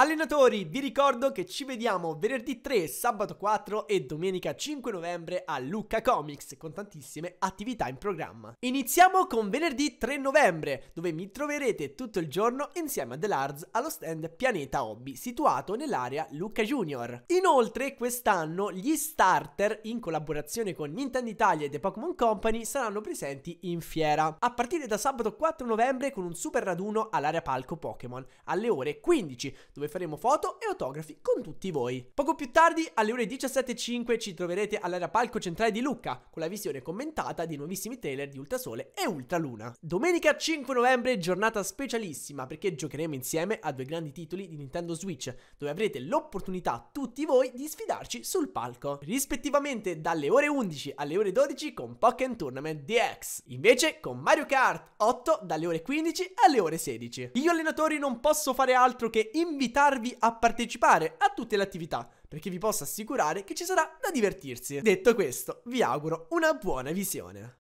Allenatori, vi ricordo che ci vediamo venerdì 3, sabato 4 e domenica 5 novembre a Lucca Comics con tantissime attività in programma. Iniziamo con venerdì 3 novembre, dove mi troverete tutto il giorno insieme a The Lars allo stand Pianeta Hobby, situato nell'area Lucca Junior. Inoltre, quest'anno gli starter, in collaborazione con Nintendo Italia e The Pokémon Company, saranno presenti in fiera, a partire da sabato 4 novembre con un super raduno all'area palco Pokémon alle ore 15, dove dove faremo foto e autografi con tutti voi. Poco più tardi, alle ore 17.05, ci troverete all'area palco centrale di Lucca, con la visione commentata di nuovissimi trailer di Ultrasole e Ultraluna. Domenica 5 novembre, giornata specialissima, perché giocheremo insieme a due grandi titoli di Nintendo Switch, dove avrete l'opportunità, tutti voi, di sfidarci sul palco, rispettivamente dalle ore 11 alle ore 12 con Pokémon Tournament DX, invece con Mario Kart 8 dalle ore 15 alle ore 16. Io allenatori non posso fare altro che invitare invitarvi a partecipare a tutte le attività perché vi posso assicurare che ci sarà da divertirsi. Detto questo, vi auguro una buona visione.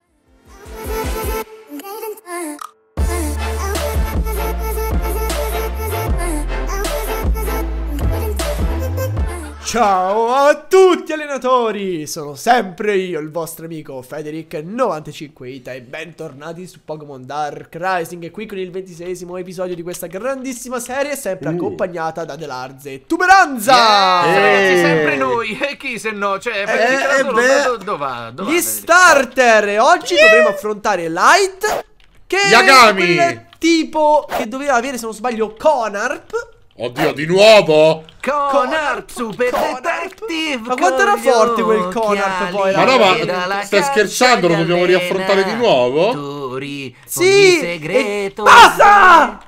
Ciao a tutti allenatori, sono sempre io il vostro amico Federic95ita e bentornati su Pokémon Dark Rising qui con il ventisesimo episodio di questa grandissima serie sempre mm. accompagnata da Delarze Tuberanza! Yeah, ragazzi, sempre noi, e chi se no? Cioè, eh, eh, beh, dove va? Dov gli starter oggi yeah. dovremo affrontare Light che Yagami! tipo che doveva avere se non sbaglio Conarp Oddio, di nuovo? Conard Super Detective! Ma quanto era forte quel Conard poi? Ma no, ma stai scherzando, lo dobbiamo riaffrontare di nuovo? Duri, sì! Segreto, basta!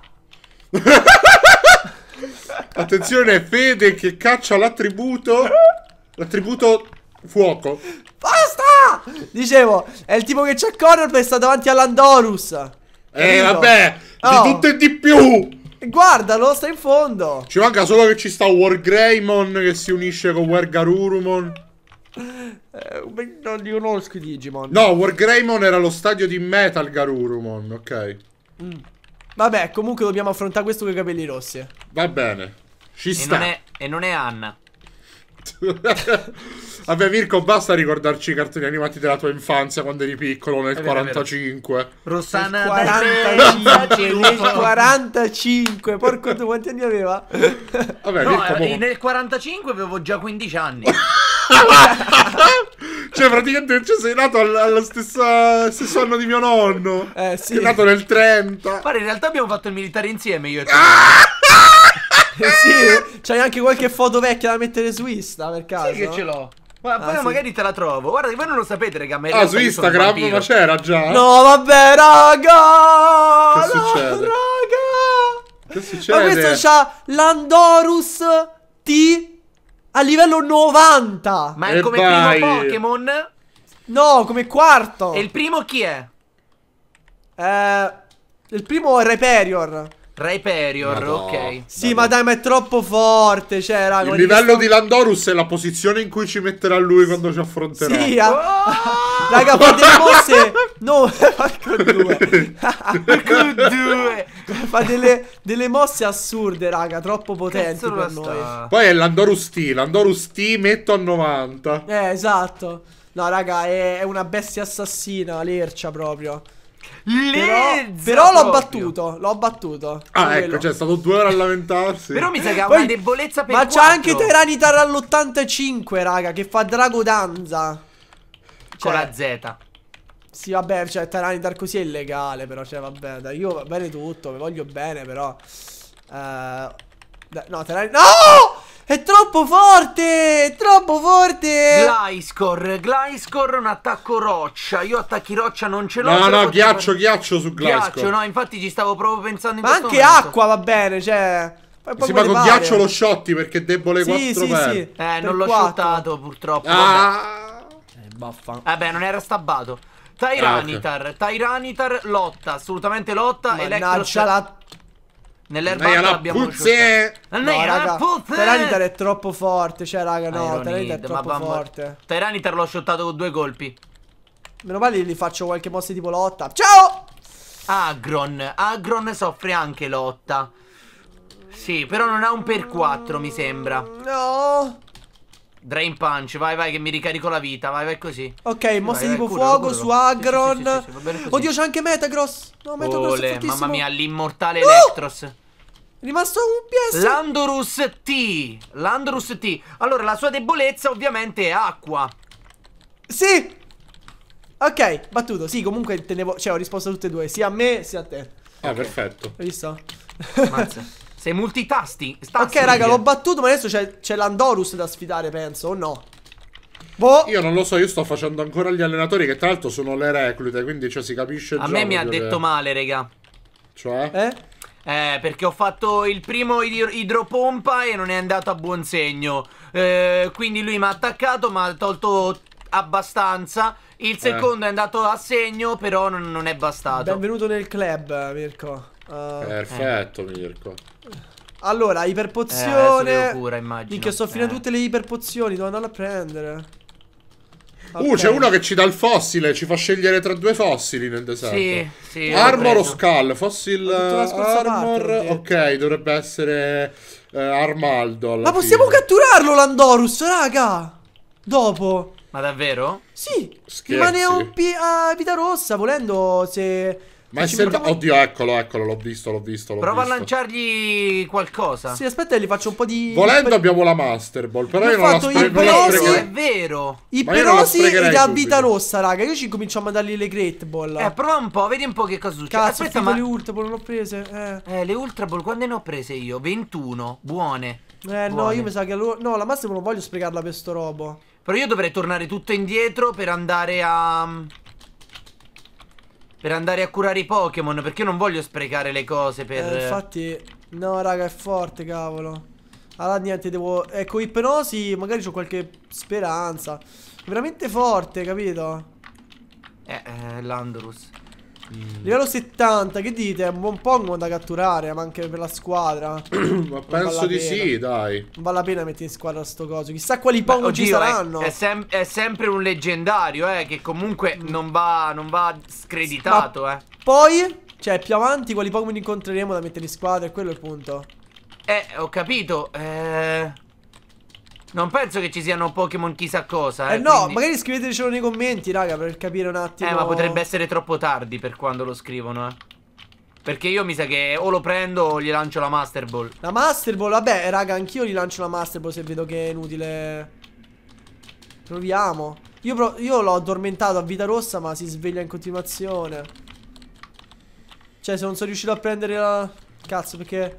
Attenzione, Fede che caccia l'attributo... L'attributo fuoco. Basta! Dicevo, è il tipo che c'è Conard perché sta davanti all'Andorus. Eh, vabbè, oh. di tutto e di più! Guardalo, sta in fondo. Ci manca solo che ci sta Wargreymon che si unisce con Wargarurumon. Eh, non li conosco i Digimon. No, Wargreymon era lo stadio di Metal Garurumon, ok. Mm. Vabbè, comunque dobbiamo affrontare questo con i capelli rossi. Va bene. Ci sta. E non è, e non è Anna. Vabbè, Mirko, basta ricordarci i cartoni animati della tua infanzia quando eri piccolo nel vero, 45. Rossana nel 45, nel 45, porco tu quanti anni aveva? Vabbè, no, Mirko, eh, nel 45 avevo già 15 anni. cioè, praticamente cioè, sei nato allo stesso anno di mio nonno. Eh, sì. Sei nato nel 30. Pare, in realtà abbiamo fatto il militare insieme io e te. Ah! sì, C'hai anche qualche foto vecchia da mettere su Insta per caso? Sì che ce l'ho. Ma ah, poi ah, magari te la trovo. Guarda, voi non lo sapete, raga. ah, su Instagram ma c'era già. No, vabbè, raga! Che no, Raga! Che succede? Ma questo c'ha l'Andorus T a livello 90. Ma è e come vai. primo Pokémon? No, come quarto. E il primo chi è? Eh, il primo è Reperior. Rhyperior, Madonna, ok. Sì, Madonna. ma dai, ma è troppo forte. Cioè, raga, Il livello sto... di Landorus è la posizione in cui ci metterà lui quando ci affronterà. Sì, a... Ah. oh! raga, fate le mosse. No, porco due. due. Fa delle, delle, mosse assurde, raga. Troppo potenti per noi. Poi è l'Andorus T. L'Andorus T metto a 90. Eh, esatto. No, raga, è, è una bestia assassina. Lercia proprio. Lezza però, però l'ho battuto, l'ho battuto. Ah, quello. ecco, cioè, è stato due ore a lamentarsi. però mi sa che ha una debolezza per Ma c'è anche Tyranitar all'85, raga, che fa Drago Cioè, Con la Z. Sì, vabbè, cioè, Tyranitar così è illegale, però, cioè, vabbè, dai, io va bene tutto, mi voglio bene, però... Uh, no, Tyranitar... No! È troppo forte! È troppo forte! Gliscor, Gliscor un attacco roccia. Io attacchi roccia non ce l'ho. No, no, ghiaccio, fare... ghiaccio su Gliscor. Ghiaccio, no, infatti ci stavo proprio pensando in Ma anche momento. acqua va bene, cioè... Sì, ma con ghiaccio lo sciotti perché è debole sì, 4 sì, per. sì. Eh, eh non l'ho sciottato purtroppo. Ah. Vabbè. Eh, baffa. Vabbè, non era stabbato. Tyranitar, ah, okay. Tyranitar lotta, assolutamente lotta. Mannaggia Electro... la Nell'erba alta l'abbiamo puzze! No, raga, Teranitar è troppo forte, cioè raga, no, Teranitar è troppo forte. Teranitar l'ho shottato con due colpi. Meno male gli faccio qualche mossa tipo lotta. Ciao! Agron, Agron soffre anche lotta. Sì, però non ha un per 4, mi sembra. No! Drain Punch, vai vai che mi ricarico la vita, vai vai così Ok, mossa tipo fuoco su Agron sì, sì, sì, Oddio c'è anche Metagross No, Metagross Ole, mamma mia, l'immortale no! Electros rimasto un PS. Landorus T. Landorus T. Allora, la sua debolezza ovviamente è acqua. Sì. Ok, battuto. Sì, comunque intendevo... Cioè, ho risposto a tutte e due, sia a me sia a te. Ah, okay. perfetto. Hai visto? Mazza. Sei multitasti. Ok, raga, l'ho battuto, ma adesso c'è l'Andorus da sfidare, penso, o no? Boh. Io non lo so, io sto facendo ancora gli allenatori che tra l'altro sono le reclute, quindi cioè si capisce A già. A me mi ha detto che... male, raga. Cioè? Eh? Eh, perché ho fatto il primo id idropompa e non è andato a buon segno. Eh, quindi lui mi ha attaccato, ma ha tolto abbastanza. Il eh. secondo eh. è andato a segno, però non, non, è bastato. Benvenuto nel club, Mirko. Uh, Perfetto, Mirko. Allora, eh, iperpozione. Eh, cura, immagino. Minchia, sto finendo eh. tutte le iperpozioni, devo andare a prendere. Okay. Uh, c'è uno che ci dà il fossile, ci fa scegliere tra due fossili nel deserto. Sì, sì. Armor o Skull? Fossil Armor. Parte, ok, dovrebbe essere eh, Armaldo. Ma possiamo fine. catturarlo l'Andorus, raga! Dopo. Ma davvero? Sì. Scherzi. Rimane a, a vita rossa, volendo se ma è sempre... Proviamo... Oddio, eccolo, eccolo, l'ho visto, l'ho visto, l'ho Prova visto. a lanciargli qualcosa. Sì, aspetta, gli faccio un po' di... Volendo abbiamo la Master Ball, però io, io non la spre... Iperosi, non la è vero. I Iperosi ed ha vita rossa, raga. Io ci comincio a mandargli le Great Ball. Eh, prova un po', vedi un po' che cosa succede. Cazzo, aspetta, ma... le Ultra Ball non ho prese. Eh. eh, le Ultra Ball quando ne ho prese io? 21, buone. Eh, Buone. no, io mi sa che No, la Master Ball non voglio sprecarla per sto robo. Però io dovrei tornare tutto indietro per andare a... Per andare a curare i Pokémon, perché io non voglio sprecare le cose per... Eh, infatti... No, raga, è forte, cavolo. Allora, niente, devo... Ecco, ipnosi, magari ho qualche speranza. Veramente forte, capito? Eh, eh Landorus. Mm. Livello 70, che dite? È un buon Pokémon da catturare, ma anche per la squadra. ma penso di sì, dai. Non vale la pena mettere in squadra sto coso. Chissà quali Pokémon ci saranno. È, è, sem è, sempre un leggendario, eh, che comunque mm. non, va, non, va, screditato, ma eh. Poi, cioè, più avanti quali Pokémon incontreremo da mettere in squadra, E quello è il punto. Eh, ho capito. Eh... Non penso che ci siano Pokémon chissà cosa. Eh, eh no, quindi... magari scrivetecelo nei commenti, raga, per capire un attimo. Eh, ma potrebbe essere troppo tardi per quando lo scrivono, eh. Perché io mi sa che o lo prendo o gli lancio la Master Ball. La Master Ball? Vabbè, raga, anch'io gli lancio la Master Ball se vedo che è inutile. Proviamo. Io, io l'ho addormentato a vita rossa, ma si sveglia in continuazione. Cioè, se non sono riuscito a prendere la... Cazzo, perché...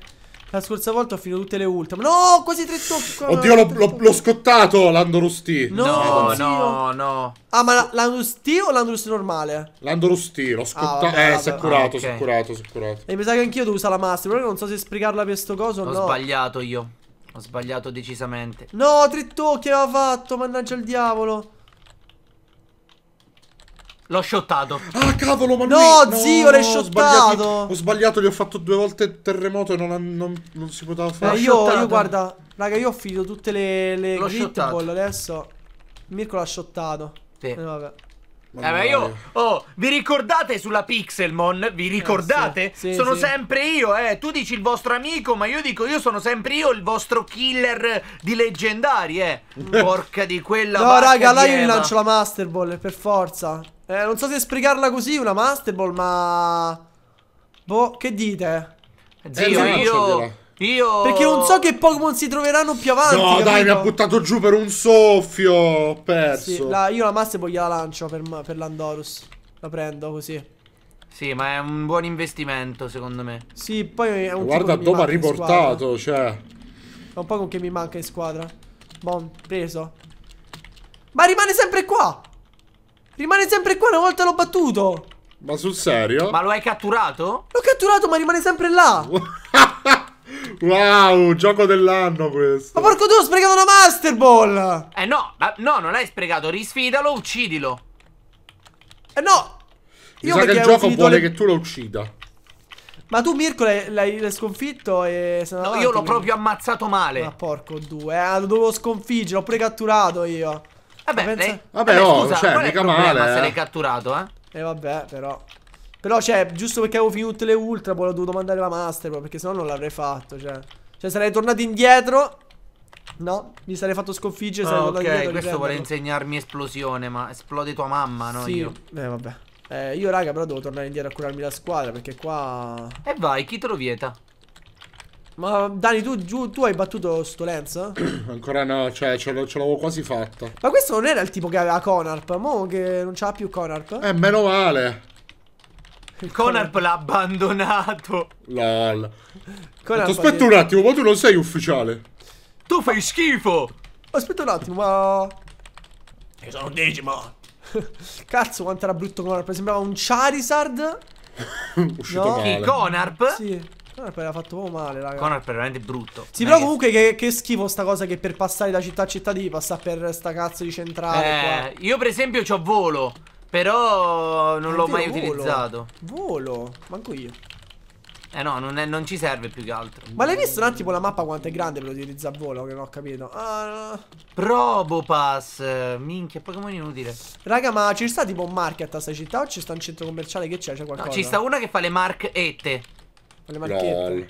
La scorsa volta ho finito tutte le ultime. No, quasi tre tocchi. Oddio, l'ho, scottato l'Andorustì. No, no, eh, no, no. Ah, ma la, o l'Andorustì normale? L'Andorustì, l'ho ah, scottato. eh, si è curato, ah, si è curato, si è curato. E mi sa che anch'io devo usare la master, però non so se sprecarla per sto coso o no. Ho sbagliato io. Ho sbagliato decisamente. No, tre tocchi aveva fatto, mannaggia il diavolo. L'ho shottato. Ah, cavolo, ma No, lui... zio, no, l'hai shottato. Ho sbagliato, gli ho fatto due volte il terremoto e non, non, non si poteva eh, fare. Eh, io, io, guarda, raga, io ho finito tutte le, le grid ball adesso. Mirko l'ha shottato. Sì. Eh, vabbè. Eh, ma io, oh, vi ricordate sulla Pixelmon? Vi ricordate? Eh, sì. Sì, sono sì. sempre io, eh. Tu dici il vostro amico, ma io dico io sono sempre io il vostro killer di leggendari, eh. Mm. Porca di quella. No, raga, là io gli lancio la Master Ball, per forza. Eh, non so se sprecarla così una Master Ball, ma... Boh, che dite? Eh, eh, zio, eh, io... Io... Perché non so che Pokémon si troveranno più avanti. No, capito? dai, mi ha buttato giù per un soffio. Ho perso. Sì, la, io la Master poi gliela lancio per, per l'Andorus. La prendo così. Sì, ma è un buon investimento, secondo me. Sì, poi è un Guarda, dopo ha riportato, cioè. È un Pokémon che mi manca in squadra. Buon, preso. Ma rimane sempre qua. Rimane sempre qua, una volta l'ho battuto. Ma sul serio? Ma lo hai catturato? L'ho catturato, ma rimane sempre là. wow, gioco dell'anno questo. Ma porco tu, ho sprecato una Master Ball. Eh no, ma no, non hai sprecato. Risfidalo, uccidilo. Eh no. Mi Io sa che il gioco vuole le... che tu lo uccida. Ma tu Mirko l'hai sconfitto e No, io l'ho proprio ammazzato male. Ma porco due, eh, lo dovevo sconfiggere, l'ho precatturato io. Vabbè, lei... vabbè, vabbè oh, scusa, cioè, mica male. Ma eh. se l'hai catturato, eh? E eh, vabbè, però. Però, cioè, giusto perché avevo finito le ultra, poi l'ho dovuto mandare la master, poi, perché sennò non l'avrei fatto, cioè. Cioè, sarei tornato indietro. No, mi sarei fatto sconfiggere. oh, ok, questo vuole insegnarmi esplosione, ma esplode tua mamma, no? Sì, io. eh, vabbè. Eh, io, raga, però devo tornare indietro a curarmi la squadra, perché qua... E vai, chi te lo vieta? Ma Dani, tu, giù, tu hai battuto sto Lens? Ancora no, cioè ce, l'avevo quasi fatta. Ma questo non era il tipo che aveva Conarp, mo che non c'ha più Conarp? Eh, meno male. Conarp, Conarp l'ha abbandonato. Lol. Conarp aspetta un attimo, ma tu non sei ufficiale. Tu fai schifo. Aspetta un attimo, ma... Io sono Digimon. Cazzo, quanto era brutto Conarp. Sembrava un Charizard. Uscito no? male. Conarp? Sì. Conor poi l'ha fatto proprio male, raga. Conor è veramente brutto. Sì, Dai però comunque che, che, schifo sta cosa che per passare da città a città devi passare per sta cazzo di centrale. Eh, qua. io per esempio ho volo. Però non l'ho mai volo. utilizzato. Volo? Manco io. Eh no, non, è, non, ci serve più che altro. Ma l'hai visto un attimo la mappa quanto è grande per utilizzare volo? Che non ho capito. Uh... Probopass. Minchia, Pokémon inutile. Raga, ma ci sta tipo un market a sta città o ci sta un centro commerciale che c'è? C'è qualcosa? No, ci sta una che fa le marchette le marchette.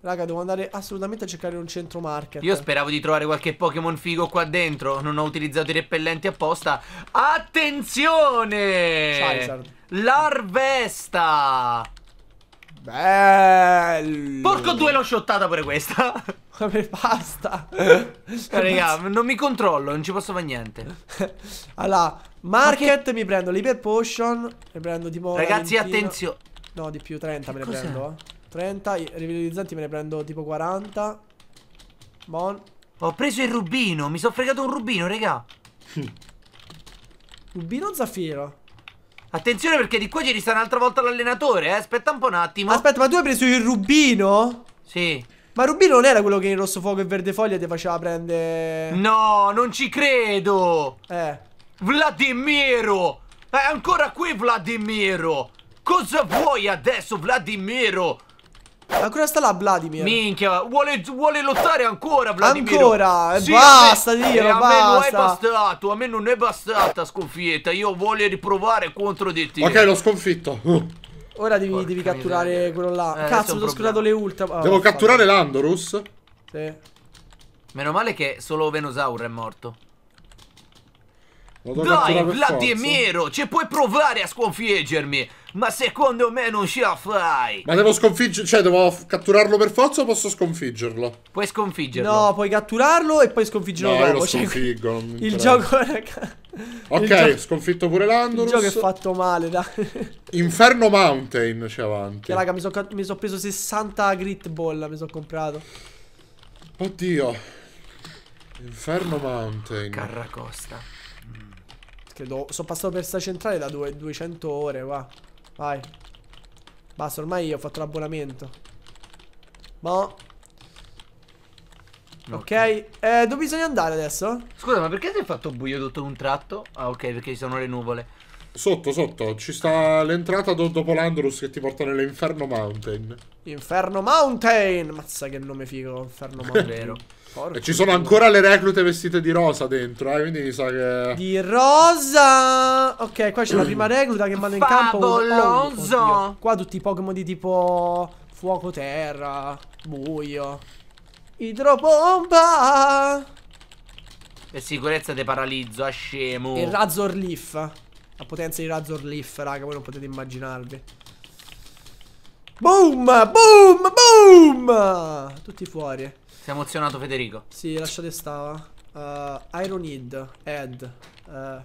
Raga, devo andare assolutamente a cercare un centro market. Io speravo di trovare qualche Pokémon figo qua dentro. Non ho utilizzato i repellenti apposta. Attenzione! Larvesta! Bello! Porco due l'ho shottata pure questa. Come basta. Raga, non mi controllo, non ci posso fare niente. allora, market Ma che... mi prendo l'hyper potion. Mi prendo tipo. Ragazzi, attenzione. No, di più, 30 che me ne prendo. Eh. 30, i rivitalizzanti me ne prendo tipo 40. Bon. Ho preso il rubino, mi sono fregato un rubino, regà. rubino o zaffiro? Attenzione perché di qua ci sta un'altra volta l'allenatore, eh. Aspetta un po' un attimo. Aspetta, ma tu hai preso il rubino? Sì. Ma Rubino non era quello che in rosso fuoco e verde foglia ti faceva prendere. No, non ci credo. Eh. Vladimiro! È ancora qui Vladimiro! Cosa vuoi adesso, Vladimiro? Ancora sta là Vladimir Minchia Vuole, vuole lottare ancora Vladimir Ancora eh, sì, Basta me, Dio eh, A basta. me non è bastato A me non è bastata sconfitta Io voglio riprovare contro di te Ok l'ho sconfitto Ora devi, devi catturare miseria. quello là eh, Cazzo mi ho scordato le ultime. oh, ah, Devo fatto. catturare l'Andorus Sì Meno male che solo Venosaur è morto dai, Vladimiro, ci puoi provare a sconfiggermi, ma secondo me non ce la fai. Ma devo sconfiggere, cioè devo catturarlo per forza o posso sconfiggerlo? Puoi sconfiggerlo. No, puoi catturarlo e poi sconfiggerlo no, dopo. No, cioè, lo sconfiggo, cioè, Il gioco, raga. Ok, gio... sconfitto pure l'Andorus. Il gioco è fatto male, dai. Inferno Mountain c'è avanti. Che raga, mi sono so preso 60 grit ball, mi sono comprato. Oddio. Inferno Mountain. Carracosta. Credo, sono passato per sta centrale da due, 200 ore, qua. Vai. Basta, ormai io ho fatto l'abbonamento. Boh. Ok, okay. Eh, dove bisogna andare adesso? Scusa, ma perché si è fatto buio tutto un tratto? Ah, ok, perché ci sono le nuvole. Sotto, sotto, ci sta l'entrata do dopo l'Andrus che ti porta nell'Inferno Mountain. Inferno Mountain! Mazza che nome figo, Inferno Mountain. e ci sono ancora le reclute vestite di rosa dentro, eh, quindi mi sa che... Di rosa! Ok, qua c'è la prima recluta che manda in campo. Fabolonzo! Oh, qua tutti i Pokémon di tipo fuoco terra, buio, idropompa! E sicurezza di paralizzo, a ah, scemo. E Razor Leaf. La potenza di Razor Leaf, raga, voi non potete immaginarvi. Boom! Boom! Boom! Tutti fuori. Sei emozionato, Federico? Sì, lasciate stava. Uh, eh, Iron Head. Ed. Uh, eh,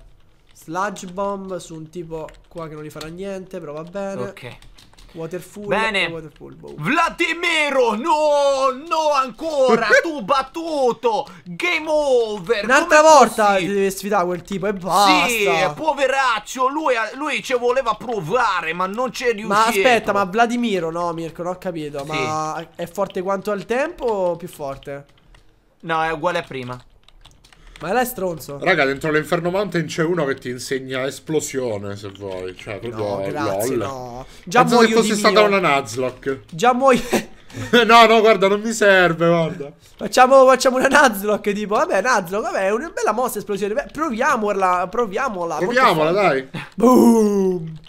sludge Bomb su un tipo qua che non gli farà niente, però va bene. Ok. Waterfall Bene. Waterfall, boh. Vladimiro, no, no ancora, tu battuto, game over. Un'altra volta ti deve sfidare quel tipo e basta. Sì, poveraccio, lui, lui ci voleva provare, ma non c'è riuscito. Ma aspetta, ma Vladimiro, no Mirko, non ho capito, sì. ma è forte quanto al tempo o più forte? No, è uguale a prima. Ma lei è stronzo. Raga, dentro l'Inferno Mountain c'è uno che ti insegna esplosione, se vuoi. Cioè, proprio no, grazie, lol. No. Già Penso muoio se fosse stata mio. una Nuzlocke. Già muoio... no, no, guarda, non mi serve, guarda. Facciamo, facciamo una Nuzlocke, tipo, vabbè, Nuzlocke, vabbè, è una bella mossa esplosione. Beh, proviamola, proviamola. Proviamola, dai. Boom.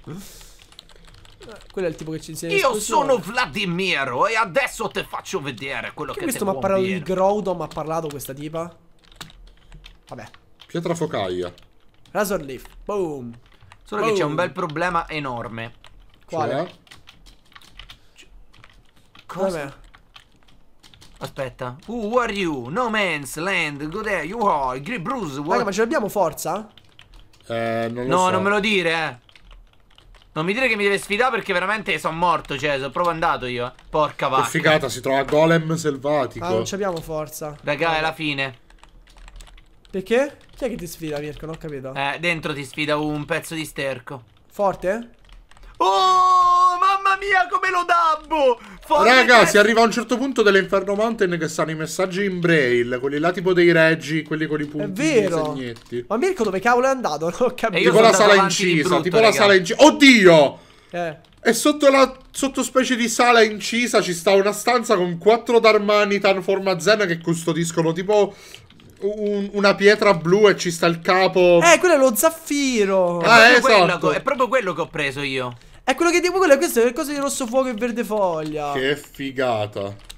Quello è il tipo che ci insegna Io sono Vladimiro e adesso te faccio vedere quello che, che mi sto ma ha parlato di Groudon, ma ha parlato questa tipa? Vabbè. Pietra focaia. Razor Leaf. Boom. Solo Boom. che c'è un bel problema enorme. Quale? Cioè... Cosa? Aspetta. Who are you? No man's land. Go there you are. Grey Bruce. What... Raga, ma ce l'abbiamo forza? Eh, non no, so. non me lo dire, eh. Non mi dire che mi deve sfidare perché veramente sono morto, cioè, sono proprio andato io. Eh. Porca vacca. Che figata, si trova Golem selvatico. Ah, non abbiamo forza. Raga, allora. è la fine. Perché? Chi è che ti sfida, Mirko? Non ho capito. Eh, dentro ti sfida un pezzo di sterco. Forte? Oh, mamma mia, come lo dabbo! Forte Raga, si arriva a un certo punto dell'Inferno Mountain che stanno i messaggi in braille, quelli là tipo dei reggi, quelli con i punti. È vero. Ma Mirko dove cavolo è andato? Non ho capito. Eh, tipo la sala incisa, brutto, tipo ragazzi. la sala incisa. Oddio! Eh. E sotto la sottospecie di sala incisa ci sta una stanza con quattro Darmanitan forma Zen che custodiscono tipo un, una pietra blu e ci sta il capo. Eh, quello è lo zaffiro. È, ah, proprio esatto. che, è proprio quello che ho preso io. È quello che tipo quello, è questo è qualcosa di rosso fuoco e verde foglia. Che figata.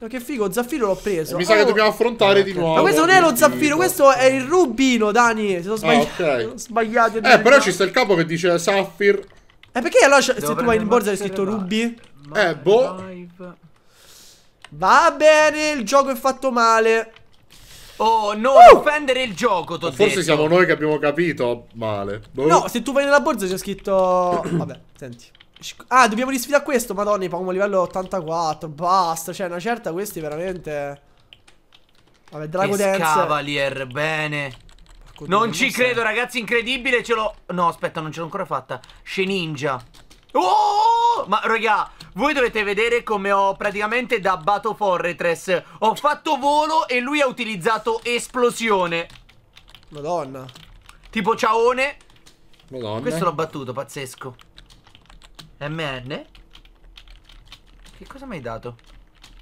No, che figo, zaffiro l'ho preso. E mi sa oh. che dobbiamo affrontare di nuovo. Ma questo non è lo zaffiro, questo è il rubino, Dani. Se sono sbagliato. Ah, okay. sbagliato eh, però ci sta il capo che dice Saffir. Eh, perché allora se tu vai in borsa hai scritto Ruby? Eh, boh. Va bene, il gioco è fatto male. Oh, non uh! offendere il gioco, t'ho Forse detto. siamo noi che abbiamo capito male. Boh. No, se tu vai nella borsa c'è scritto... Vabbè, senti. Ah, dobbiamo risfidare questo, madonna, Pokémon livello 84, basta, cioè una certa questi veramente... Vabbè, Drago Dance... Cavalier, bene. non ci credo, ragazzi, incredibile, ce l'ho... No, aspetta, non ce l'ho ancora fatta. Sheninja. Oh! Ma raga, voi dovete vedere come ho praticamente dabbato Forretress. Ho fatto volo e lui ha utilizzato esplosione. Madonna. Tipo ciaone. Madonna. Questo l'ho battuto, pazzesco. MN. Che cosa mi hai dato?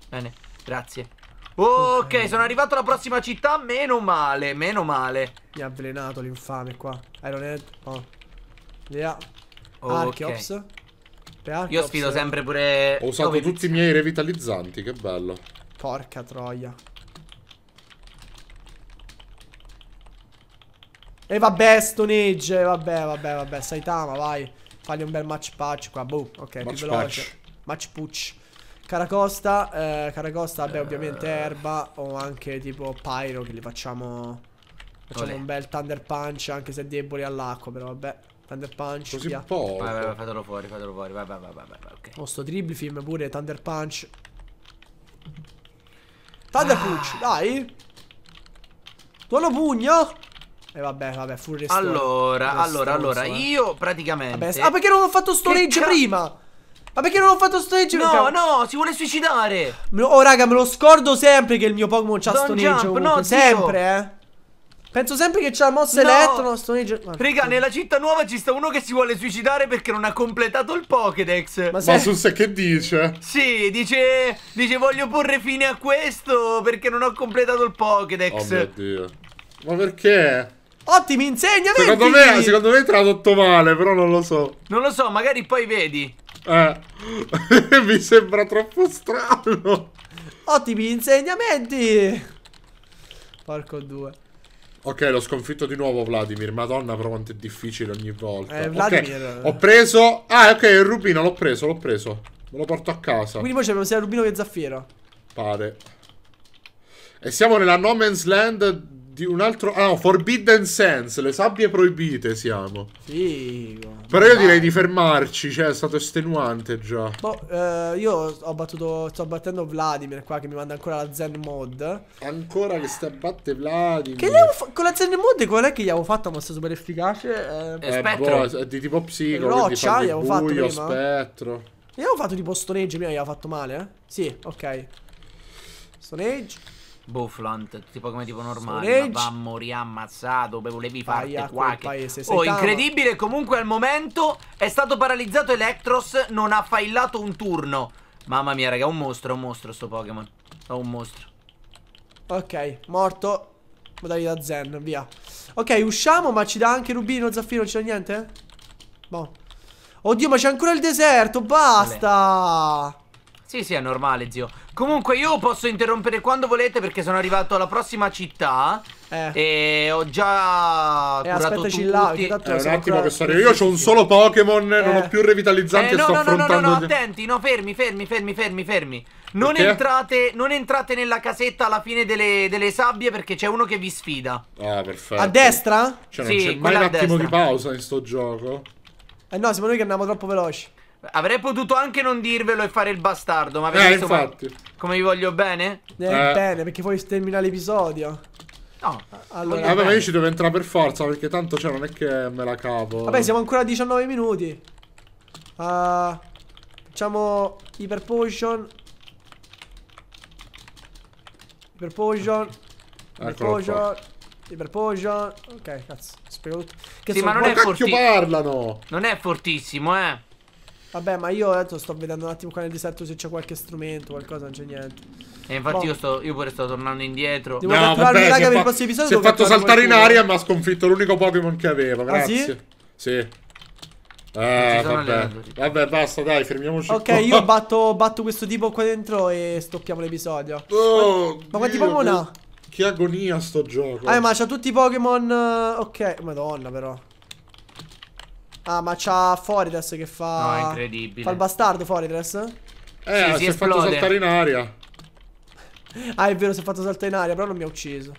Bene, grazie. Oh, okay. ok, sono arrivato alla prossima città, meno male, meno male. Mi ha avvelenato l'infame qua. Iron Head, oh. Yeah. Oh, Archeops. Real Io sfido sempre pure... Ho usato tutti i miei revitalizzanti, che bello. Porca troia. E vabbè, Stone Age, vabbè, vabbè, vabbè, Saitama, vai. Fagli un bel match patch qua, boh, ok, match più veloce. Patch. Match push. Caracosta, eh, Caracosta, vabbè, eh. ovviamente erba o anche tipo Pyro che li facciamo... Facciamo Olè. un bel Thunder Punch, anche se deboli all'acqua, però vabbè. Thunder Punch. Così via. poco. Vai, vai, vai, fatelo fuori, fatelo fuori. Vai, vai, vai, vai, vai ok. Oh, dribble film pure, Thunder Punch. Thunder ah. Punch, dai. Buono pugno. E eh, vabbè, vabbè, full restore. Allora, restore, allora, allora, eh. io praticamente... Vabbè, ah, perché non ho fatto storage prima? Ma perché non ho fatto storage? No, perché... no, si vuole suicidare. Oh, raga, me lo scordo sempre che il mio Pokémon c'ha storage. Jump, comunque. no, sempre, zio. eh. Penso sempre che c'è la mossa no. Electron Stone Age. Raga, nella città nuova ci sta uno che si vuole suicidare perché non ha completato il Pokédex. Ma, se... Ma Susse che dice? Sì, dice, dice voglio porre fine a questo perché non ho completato il Pokédex. Oh mio Dio. Ma perché? Ottimi, insegna, secondo me, secondo me è tradotto male, però non lo so. Non lo so, magari poi vedi. Eh, mi sembra troppo strano. Ottimi insegnamenti. Porco due. Ok, l'ho sconfitto di nuovo Vladimir. Madonna, però quanto è difficile ogni volta. Eh, Vladimir... Okay. Ho preso... Ah, ok, il rubino l'ho preso, l'ho preso. Me lo porto a casa. Quindi poi c'è sia il rubino che il zaffiera. Pare. E siamo nella No Man's Land di un altro... Ah, Forbidden Sense, le sabbie proibite siamo. Figo. Però io direi di fermarci, cioè è stato estenuante già. Boh, eh, io ho battuto, sto battendo Vladimir qua che mi manda ancora la Zen Mod. Ancora che sta batte Vladimir. Che gli avevo con la Zen Mod qual è che gli avevo fatto? Ma sto super efficace. Eh, eh spettro. Eh, boh, di tipo psico. Roccia, gli avevo buio, fatto prima. spettro. Gli avevo fatto tipo Stone Age, mi aveva fatto male, eh? Sì, ok. Stone Age. Bufflant, tipo come tipo normale, va a morire ammazzato, volevi farti qua che... Oh, incredibile, comunque al momento è stato paralizzato Electros, non ha faillato un turno. Mamma mia, raga, è un mostro, è un mostro sto Pokémon. È un mostro. Ok, morto. Modalità Zen, via. Ok, usciamo, ma ci dà anche Rubino, Zaffiro, c'è niente? Boh. Oddio, ma c'è ancora il deserto, basta! Vabbè. Sì, sì, è normale, zio. Comunque, io posso interrompere quando volete perché sono arrivato alla prossima città. Eh. E ho già eh, curato tutti. Là, eh, un attimo che sono io. ho un solo Pokémon, eh. non ho eh. più revitalizzanti eh, no, e sto no, affrontando... No, no, no, no, attenti, no, fermi, fermi, fermi, fermi, fermi. Non, entrate, non entrate, nella casetta alla fine delle, delle sabbie perché c'è uno che vi sfida. Ah, perfetto. A destra? Cioè, non sì, c'è mai un attimo di pausa in sto gioco. Eh no, siamo noi che andiamo troppo veloci. Avrei potuto anche non dirvelo e fare il bastardo, ma avete eh, visto infatti. come vi voglio bene? Eh, eh, bene, perché vuoi sterminare l'episodio. No. Allora, vabbè, ma io ci devo entrare per forza, perché tanto cioè non è che me la cavo. Vabbè, siamo ancora a 19 minuti. Uh, facciamo Hyper Potion. Hyper Potion. Hyper Potion. Hyper Potion. Ok, cazzo, spiego tutto. Che sì, ma non è, forti... non è fortissimo, eh. Vabbè, ma io adesso sto vedendo un attimo qua nel deserto se c'è qualche strumento, qualcosa, non c'è niente. E infatti boh. io, sto, io pure sto tornando indietro. Devo no, vabbè, raga, per il prossimo episodio. Si è fatto saltare in aria, ma ha sconfitto l'unico Pokémon che aveva. Grazie. Ah, sì? sì. Eh, vabbè. vabbè. basta, dai, fermiamoci. Ok, qua. io batto, batto, questo tipo qua dentro e stoppiamo l'episodio. Oh, ma quanti Pokémon ha? Che agonia sto gioco. Eh, ma c'ha tutti i Pokémon. Eh, ok, madonna, però. Ah, ma c'ha Forides che fa. No, è incredibile. Fa il bastardo Forides? Eh, sì, si, si è fatto saltare in aria. ah, è vero, si è fatto saltare in aria, però non mi ha ucciso.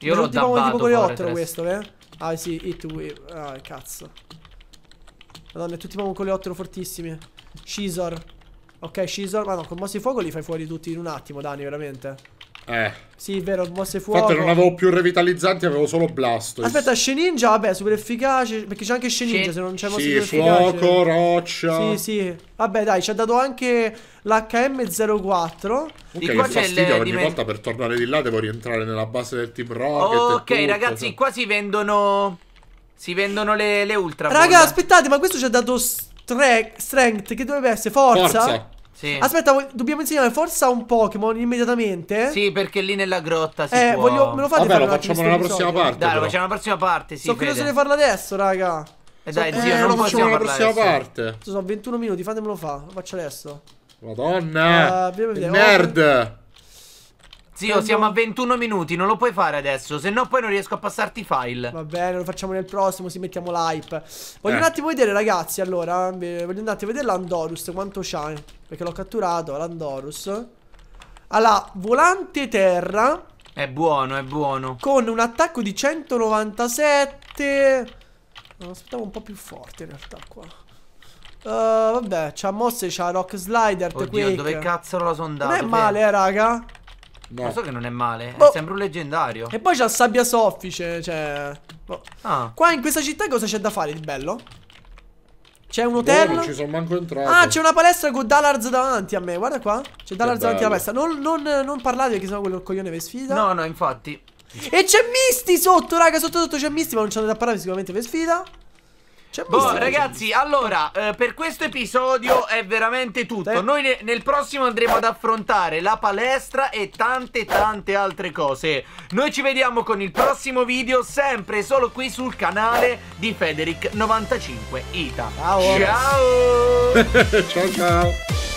Io l'ho tipo, dabbato, tipo coleottero questo, eh? Ah, sì, hit wave. Ah, cazzo. Madonna, tutti con coleottero fortissimi. Scizor. Ok, Scizor. Ma no, con mossi fuoco li fai fuori tutti in un attimo, Dani, veramente. Eh. Sì, vero, mosse fuori. Infatti non avevo più revitalizzanti, avevo solo blasto. Aspetta, Sheninja, vabbè, super efficace, perché c'è anche Sheninja, se non c'è mosse sì, fuoco, efficace. roccia. Sì, sì. Vabbè, dai, ci ha dato anche l'HM04. Ok, qua c'è fastidio, ogni dimen- volta per tornare di là devo rientrare nella base del Team Rocket Ok, tutto, cioè. ragazzi, cioè. qua si vendono si vendono le, le ultra. Raga, aspettate, ma questo ci ha dato strength, che dovrebbe essere forza. forza. Sì. Aspetta, dobbiamo insegnare forza a un Pokémon immediatamente. Sì, perché lì nella grotta si eh, può. Voglio, me lo fate Vabbè, lo facciamo nella prossima parte. Dai, però. lo facciamo nella prossima parte, sì. Sono curioso di farlo adesso, raga. E eh, dai, eh, zio, eh, non lo facciamo nella prossima parte. Sono 21 minuti, fatemelo fa. Lo faccio adesso. Madonna! Uh, via, via, Zio, Prendo... siamo a 21 minuti, non lo puoi fare adesso, se no poi non riesco a passarti file. Va bene, lo facciamo nel prossimo, si mettiamo l'hype. Voglio eh. un attimo vedere, ragazzi, allora, voglio un attimo vedere l'Andorus, quanto c'ha, eh, perché l'ho catturato, l'Andorus. Allora, volante terra. È buono, è buono. Con un attacco di 197... Non aspettavo un po' più forte in realtà qua. Uh, vabbè, c'ha mosse, c'ha rock slider, Oddio, quake. dove cazzo la sondata? Non è male, eh, raga. No. Lo so che non è male, boh. sembra un leggendario. E poi c'ha sabbia soffice, cioè... Boh. Ah. Qua in questa città cosa c'è da fare di bello? C'è un boh, hotel? No, ci sono manco entrato. Ah, c'è una palestra con Dallarz davanti a me, guarda qua. C'è Dallarz davanti alla palestra. Non, non, non parlate perché sennò quello coglione vi sfida. No, no, infatti. E c'è Misti sotto, raga, sotto sotto c'è Misti, ma non c'è da parlare sicuramente per sfida. Boh, ragazzi, allora, eh, per questo episodio è veramente tutto. Noi ne nel prossimo andremo ad affrontare la palestra e tante tante altre cose. Noi ci vediamo con il prossimo video, sempre e solo qui sul canale di Federic95 Ita. Ciao! Ciao ciao! ciao.